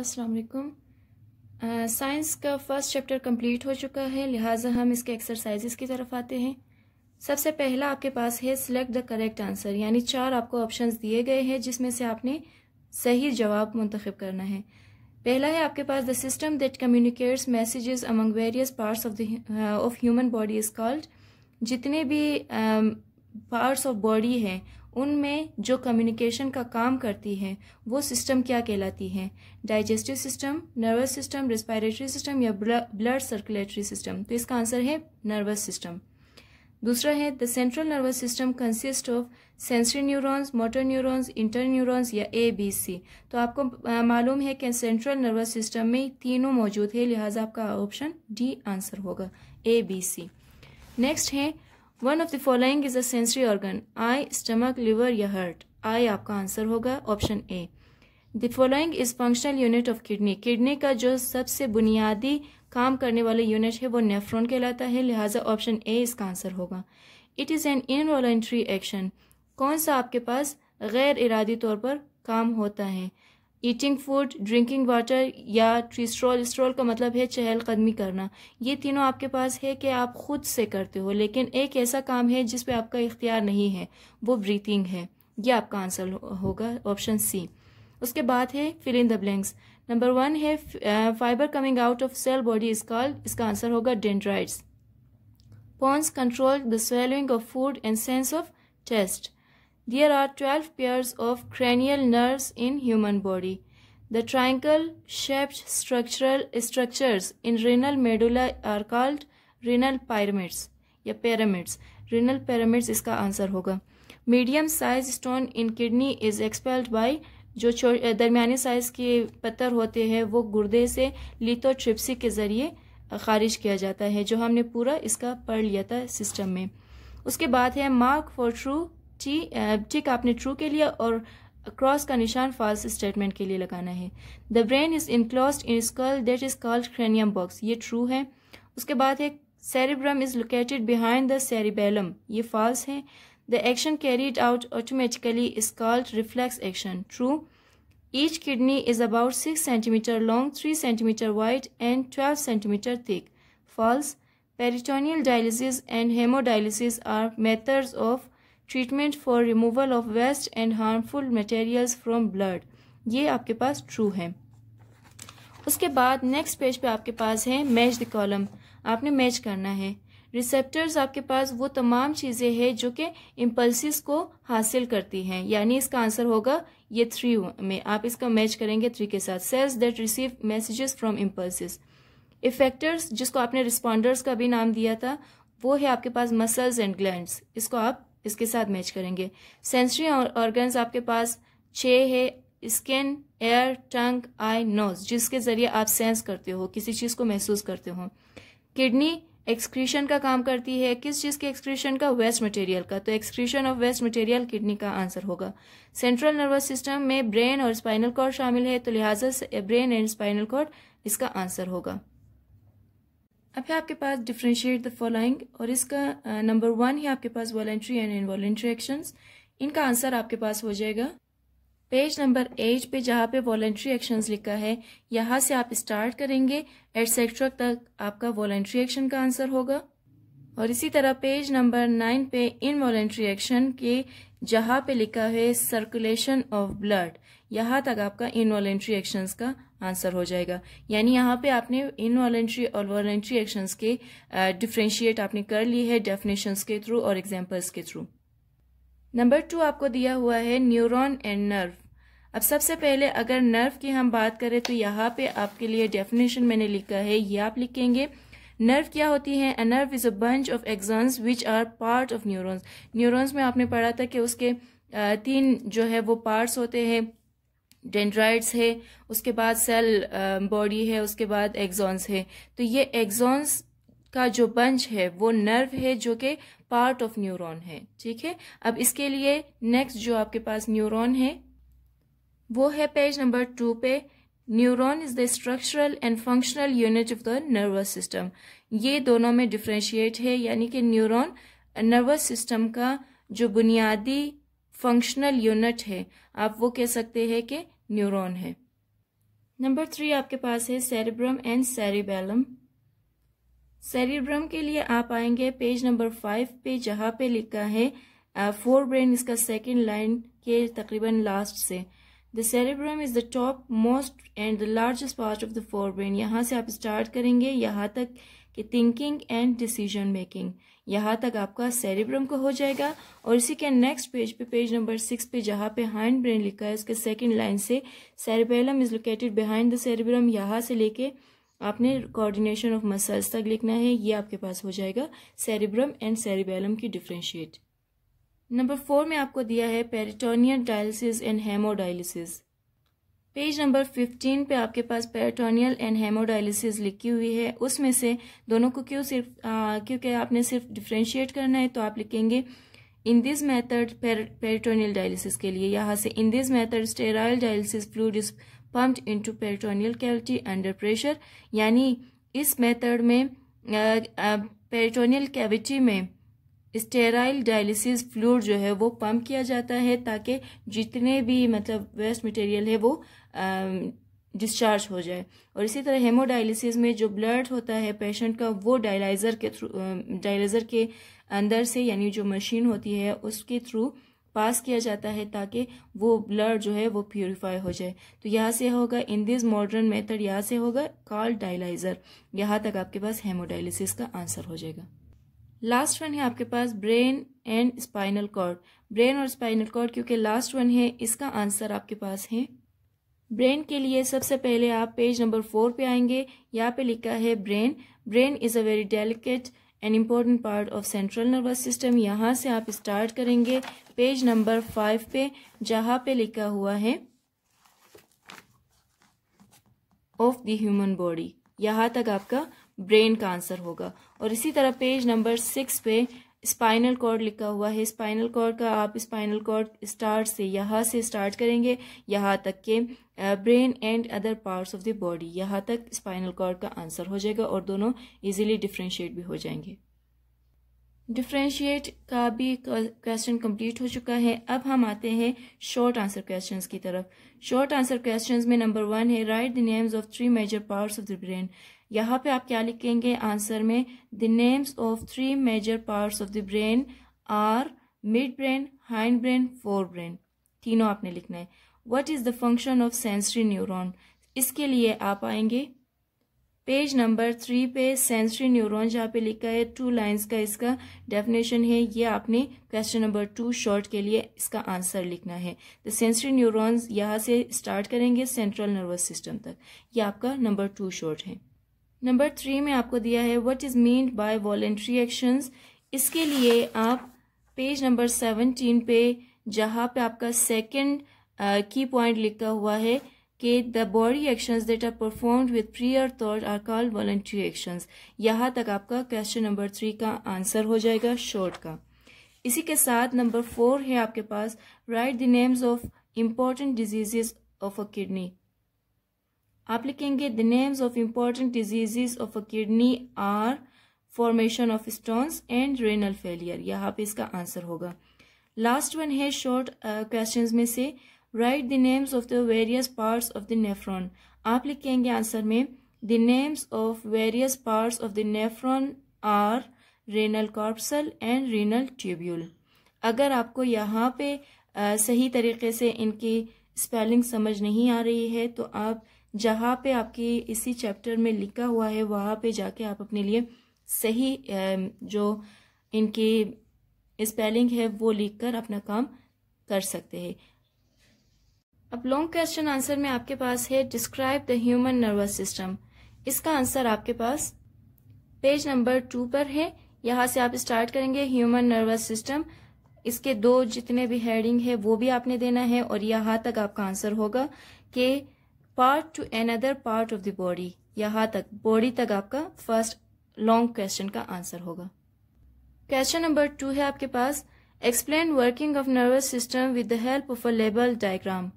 असलकुम साइंस का first chapter complete हो चुका है लिहाजा हम इसके एक्सरसाइजेस की तरफ आते हैं सबसे पहला आपके पास है सिलेक्ट द करेक्ट आंसर यानी चार आपको ऑप्शंस दिए गए हैं जिसमें से आपने सही जवाब मंतखब करना है पहला है आपके पास the system that communicates messages among various parts of the of human body is called जितने भी पार्ट्स ऑफ बॉडी हैं उनमें जो कम्युनिकेशन का काम करती है वो सिस्टम क्या कहलाती है digestive system nervous system respiratory system या ब्लड सर्कुलेटरी सिस्टम तो इसका आंसर है नर्वस सिस्टम दूसरा है the central nervous system consist of sensory neurons motor neurons inter neurons या ए बी सी तो आपको मालूम है कि सेंट्रल नर्वस सिस्टम में तीनों मौजूद है लिहाजा आपका ऑप्शन डी आंसर होगा ए बी सी नेक्स्ट है one of the following is a sensory organ eye stomach liver या हर्ट आई आपका आंसर होगा option A the following is functional unit of kidney kidney का जो सबसे बुनियादी काम करने वाला यूनिट है वो नेफ्रॉन कहलाता है लिहाजा ऑप्शन ए इसका आंसर होगा it is an involuntary action कौन सा आपके पास गैर इरादी तौर पर काम होता है ईटिंग फूड ड्रिंकिंग वाटर या ट्रिस्ट्रॉल स्ट्रॉल का मतलब है चहल कदमी करना ये तीनों आपके पास है कि आप खुद से करते हो लेकिन एक ऐसा काम है जिस आपका इख्तियार नहीं है वो ब्रीथिंग है ये आपका आंसर होगा ऑप्शन सी उसके बाद है fill in the blanks number one है fibre coming out of cell body is इसका आंसर होगा dendrites pons control the swallowing of food and sense of taste There are 12 pairs of cranial nerves in human body. The triangle-shaped structural structures in renal medulla are called renal pyramids या pyramids. Renal pyramids इसका answer होगा medium size stone in kidney is expelled by जो दरमियाने size के पत्थर होते हैं वो गुर्दे से लिथोट्रिप्सी के ज़रिए खारिज किया जाता है जो हमने पूरा इसका पढ़ लिया था सिस्टम में उसके बाद है मार्क फॉर ट्रू जी चिक आपने ट्रू के लिए और क्रॉस का निशान फॉल्स स्टेटमेंट के लिए लगाना है the brain is enclose in skull that is called cranium box ये ट्रू है उसके बाद है cerebrum is located behind the cerebellum ये फॉल्स है the action carried out automatically is called reflex action true each kidney is about six centimetre long three centimetre wide and twelve centimetre thick false peritoneal dialysis and haemodialysis are methods of treatment for removal of waste and harmful materials from blood ये आपके पास true है उसके बाद next page पे आपके पास है match the column आपने मैच करना है रिसेप्टर्स आपके पास वो तमाम चीज़ें हैं जो कि इम्पल्सिस को हासिल करती हैं यानी इसका आंसर होगा ये थ्री में आप इसका मैच करेंगे थ्री के साथ cells that receive messages from impulses effectors जिसको आपने रिस्पॉन्डर्स का भी नाम दिया था वो है आपके पास मसल्स एंड ग्लैंड इसको आप इसके साथ मैच करेंगे सेंसरी ऑर्गन आपके पास छः है skin ear tongue eye nose जिसके जरिए आप सेंस करते हो किसी चीज़ को महसूस करते हो किडनी एक्सक्रीशन का काम करती है किस चीज़ के एक्सक्रीशन का वेस्ट मटेरियल का तो excretion of waste material kidney का आंसर होगा सेंट्रल नर्वस सिस्टम में ब्रेन और स्पाइनल कॉर्ड शामिल है तो लिहाजा ब्रेन एंड स्पाइनल कॉर्ड इसका आंसर होगा अब है आपके पास डिफ्रेंशिएट द फॉलोइंग और इसका नंबर वन है आपके पास वॉलेंट्री एंड इनवॉलेंट्री एक्शन इनका आंसर आपके पास हो जाएगा पेज नंबर एट पे जहाँ पे वॉलेंट्री एक्शन लिखा है यहाँ से आप स्टार्ट करेंगे एटसेट्रा तक आपका वॉलेंट्री एक्शन का आंसर होगा और इसी तरह पेज नंबर नाइन पे इन वॉलेंट्री एक्शन के जहाँ पे लिखा है सर्कुलेशन ऑफ ब्लड यहाँ तक आपका इनवॉलेंट्री एक्शंस का आंसर हो जाएगा यानी यहाँ पे आपने इन वॉलेंट्री और वॉलेंट्री एक्शंस के डिफ्रेंशिएट आपने कर ली है डेफिनेशंस के थ्रू और एग्जाम्पल्स के थ्रू नंबर टू आपको दिया हुआ है न्यूरॉन एंड नर्व अब सबसे पहले अगर नर्व की हम बात करें तो यहाँ पे आपके लिए डेफिनेशन मैंने लिखा है ये आप लिखेंगे नर्व क्या होती है nerve is a bunch of axons which are part of neurons neurons में आपने पढ़ा था कि उसके तीन जो है वो पार्ट्स होते हैं डेंड्राइड्स है उसके बाद सेल बॉडी um, है उसके बाद एग्जॉन्स है तो ये एग्जॉन्स का जो बंच है वो नर्व है जो कि पार्ट ऑफ न्यूरॉन है ठीक है अब इसके लिए नेक्स्ट जो आपके पास न्यूरॉन है वो है पेज नंबर टू पे neuron is the structural and functional unit of the nervous system ये दोनों में डिफ्रेंशिएट है यानी कि न्यूरोन नर्वस सिस्टम का जो बुनियादी फंक्शनल यूनिट है आप वो कह सकते हैं कि न्यूरॉन है नंबर थ्री आपके पास है सेरिब्रम एंड सेरिबेलम सेरिब्रम के लिए आप आएंगे पेज नंबर फाइव पे जहां पे लिखा है फोर uh, ब्रेन इसका सेकेंड लाइन के तकरीबन लास्ट से the cerebrum is the topmost and the largest part of the forebrain यहां से आप स्टार्ट करेंगे यहां तक कि थिंकिंग एंड डिसीजन मेकिंग यहाँ तक आपका सेरिब्रम को हो जाएगा और इसी के नेक्स्ट पेज पे पेज नंबर सिक्स पे जहाँ पे हाइंड ब्रेन लिखा है उसके सेकंड लाइन से cerebellum is located behind the cerebrum यहाँ से लेके आपने कोऑर्डिनेशन ऑफ मसल्स तक लिखना है ये आपके पास हो जाएगा सेरिब्रम एंड सेरिबेलम की डिफ्रेंशिएट नंबर फोर में आपको दिया है peritoneal dialysis and haemodialysis page number 15 पे आपके पास पेरिटोनियल एंड हेमोडायलिसिस लिखी हुई है उसमें से दोनों को क्यों सिर्फ क्योंकि आपने सिर्फ डिफ्रेंशिएट करना है तो आप लिखेंगे in this method peritoneal dialysis के लिए यहाँ से in this method sterile dialysis fluid is pumped into peritoneal cavity under pressure यानी इस मेथड में पेरिटोनियल कैविटी में स्टेराइल डायलिसिस फ्लूड जो है वो पंप किया जाता है ताकि जितने भी मतलब वेस्ट मटेरियल है वो डिस्चार्ज हो जाए और इसी तरह हेमोडायलिसिस में जो ब्लड होता है पेशेंट का वो डायलाइज़र के थ्रू डायलाइज़र के अंदर से यानी जो मशीन होती है उसके थ्रू पास किया जाता है ताकि वो ब्लड जो है वो प्योरीफाई हो जाए तो यहाँ से होगा इन दिस मॉडर्न मेथड यहाँ से होगा कॉल डायलाइज़र यहाँ तक आपके पास हेमोडायलिसिस का आंसर हो जाएगा लास्ट वन है आपके पास brain and spinal cord brain और स्पाइनल कॉर्ड क्योंकि लास्ट वन है इसका आंसर आपके पास है ब्रेन के लिए सबसे पहले आप पेज नंबर फोर पे आएंगे यहाँ पे लिखा है brain brain is a very delicate and important part of central nervous system यहाँ से आप स्टार्ट करेंगे पेज नंबर फाइव पे जहाँ पे लिखा हुआ है ऑफ द ह्यूमन बॉडी यहाँ तक आपका ब्रेन का आंसर होगा और इसी तरह पेज नंबर सिक्स पे स्पाइनल कॉर्ड लिखा हुआ है स्पाइनल कॉर्ड का आप स्पाइनल कॉर्ड स्टार्ट से यहाँ से स्टार्ट करेंगे यहाँ तक के brain and other parts of the body यहाँ तक स्पाइनल कॉर्ड का आंसर हो जाएगा और दोनों इजीली डिफ्रेंशिएट भी हो जाएंगे डिफ्रेंशिएट का भी क्वेश्चन कंप्लीट हो चुका है अब हम आते हैं शॉर्ट आंसर क्वेश्चंस की तरफ शॉर्ट आंसर क्वेश्चंस में नंबर वन है write the names of three major parts of the brain यहाँ पे आप क्या लिखेंगे आंसर में the names of three major parts of the brain are midbrain hindbrain forebrain तीनों आपने लिखना है what is the function of sensory neuron इसके लिए आप आएंगे पेज नंबर थ्री पे सेंसरी न्यूरॉन जहाँ पे लिखा है टू लाइंस का इसका डेफिनेशन है ये आपने क्वेश्चन नंबर टू शॉर्ट के लिए इसका आंसर लिखना है तो सेंसरी न्यूरॉन्स यहाँ से स्टार्ट करेंगे सेंट्रल नर्वस सिस्टम तक ये आपका नंबर टू शॉर्ट है नंबर थ्री में आपको दिया है what is meant by voluntary actions इसके लिए आप पेज नंबर सेवनटीन पे जहाँ पे आपका सेकेंड की पॉइंट लिखा हुआ है कि the body action that are performed with prior thought are called voluntary action यहाँ तक आपका क्वेश्चन नंबर थ्री का आंसर हो जाएगा शॉर्ट का इसी के साथ नंबर फोर है आपके पास write the names of important diseases of a kidney आप लिखेंगे the names of important diseases of a kidney are formation of stones and renal failure यहाँ पे इसका आंसर होगा लास्ट वन है शॉर्ट क्वेश्चंस uh, में से write the names of the various parts of the nephron आप लिखेंगे answer में the names of various parts of the nephron are renal corpuscle and renal tubule अगर आपको यहाँ पे आ, सही तरीके से इनकी स्पेलिंग समझ नहीं आ रही है तो आप जहाँ पे आपकी इसी चैप्टर में लिखा हुआ है वहाँ पे जाके आप अपने लिए सही जो इनकी स्पेलिंग है वो लिख कर अपना काम कर सकते हैं अब लॉन्ग क्वेश्चन आंसर में आपके पास है describe the human nervous system इसका आंसर आपके पास पेज नंबर टू पर है यहां से आप स्टार्ट करेंगे ह्यूमन नर्वस सिस्टम इसके दो जितने भी हेडिंग है वो भी आपने देना है और यहां तक आपका आंसर होगा कि part to other part of the body यहां तक बॉडी तक आपका फर्स्ट लॉन्ग क्वेश्चन का आंसर होगा क्वेश्चन नंबर टू है आपके पास explain working of nervous system with the help of a label diagram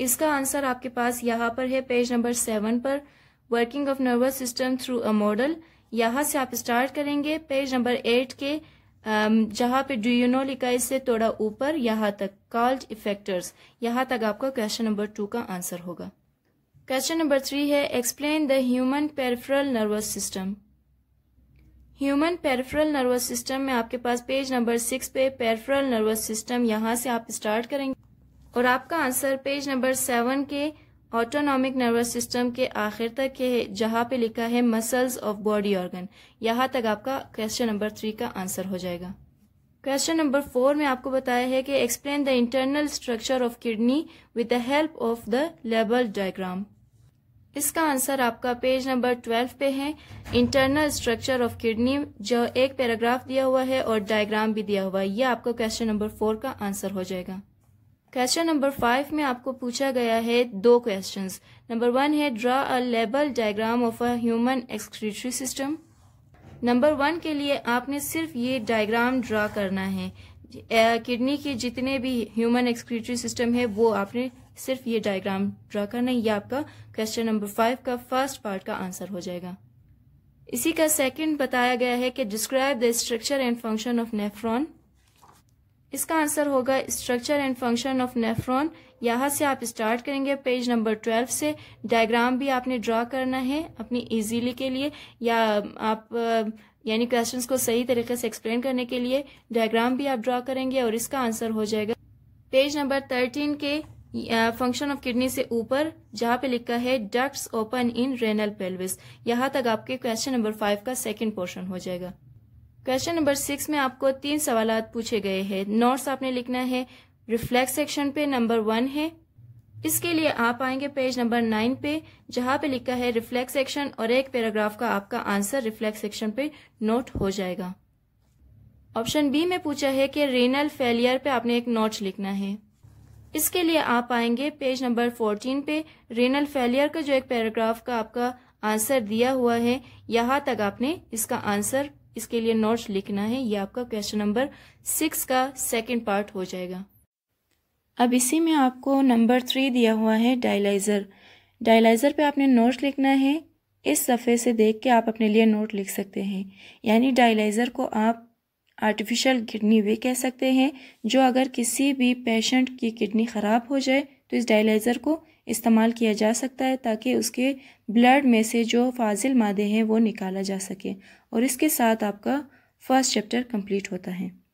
इसका आंसर आपके पास यहाँ पर है पेज नंबर सेवन पर working of nervous system through a model यहाँ से आप स्टार्ट करेंगे पेज नंबर एट के जहाँ पे डू यू नो लिखा इससे थोड़ा ऊपर यहाँ तक कॉल्ड इफेक्टर्स यहाँ तक आपका क्वेश्चन नंबर टू का आंसर होगा क्वेश्चन नंबर थ्री है explain the human peripheral nervous system human peripheral nervous system में आपके पास पेज नंबर सिक्स पे पेरिफेरल नर्वस सिस्टम यहाँ से आप स्टार्ट करेंगे और आपका आंसर पेज नंबर सेवन के ऑटोनॉमिक नर्वस सिस्टम के आखिर तक के जहाँ पे लिखा है मसल्स ऑफ बॉडी ऑर्गन यहाँ तक आपका क्वेश्चन नंबर थ्री का आंसर हो जाएगा क्वेश्चन नंबर फोर में आपको बताया है कि explain the internal structure of kidney with the help of the label diagram इसका आंसर आपका पेज नंबर ट्वेल्व पे है इंटरनल स्ट्रक्चर ऑफ किडनी जो एक पैराग्राफ दिया हुआ है और डायग्राम भी दिया हुआ है यह आपका क्वेश्चन नंबर फोर का आंसर हो जाएगा क्वेश्चन नंबर फाइव में आपको पूछा गया है दो क्वेश्चंस नंबर वन है draw a label diagram of a human excretory system number one के लिए आपने सिर्फ ये डायग्राम ड्रा करना है किडनी के जितने भी ह्यूमन एक्सक्रीटरी सिस्टम है वो आपने सिर्फ ये डायग्राम ड्रा करना है ये आपका क्वेश्चन नंबर फाइव का फर्स्ट पार्ट का आंसर हो जाएगा इसी का सेकंड बताया गया है कि describe the structure and function of nephron इसका आंसर होगा structure and function of nephron यहाँ से आप स्टार्ट करेंगे पेज नंबर ट्वेल्व से डायग्राम भी आपने ड्रा करना है अपनी इजीली के लिए या आप यानी क्वेश्चंस को सही तरीके से एक्सप्लेन करने के लिए डायग्राम भी आप ड्रॉ करेंगे और इसका आंसर हो जाएगा पेज नंबर थर्टीन के फंक्शन ऑफ किडनी से ऊपर जहाँ पे लिखा है duct open in renal pelvis यहाँ तक आपके क्वेश्चन नंबर फाइव का सेकेंड पोर्शन हो जाएगा क्वेश्चन नंबर सिक्स में आपको तीन सवाल पूछे गए हैं नोट्स आपने लिखना है रिफ्लेक्स सेक्शन पे नंबर वन है इसके लिए आप आएंगे पेज नंबर नाइन पे जहां पे लिखा है रिफ्लेक्स सेक्शन और एक पैराग्राफ का आपका आंसर रिफ्लेक्स सेक्शन पे नोट हो जाएगा ऑप्शन बी में पूछा है कि रेनल फेलियर पे आपने एक नोट लिखना है इसके लिए आप आएंगे पेज नंबर फोर्टीन पे रेनल फेलियर का जो एक पैराग्राफ का आपका आंसर दिया हुआ है यहाँ तक आपने इसका आंसर इसके लिए नोट्स लिखना है यह आपका क्वेश्चन नंबर सिक्स का सेकेंड पार्ट हो जाएगा अब इसी में आपको नंबर थ्री दिया हुआ है डायलाइज़र डायलाइज़र पे आपने नोट्स लिखना है इस सफ़े से देख के आप अपने लिए नोट लिख सकते हैं यानी डायलाइज़र को आप आर्टिफिशियल किडनी वे कह सकते हैं जो अगर किसी भी पेशेंट की किडनी ख़राब हो जाए तो इस डायलाइज़र को इस्तेमाल किया जा सकता है ताकि उसके ब्लड में से जो फाजिल मादे हैं वो निकाला जा सके और इसके साथ आपका फर्स्ट चैप्टर कंप्लीट होता है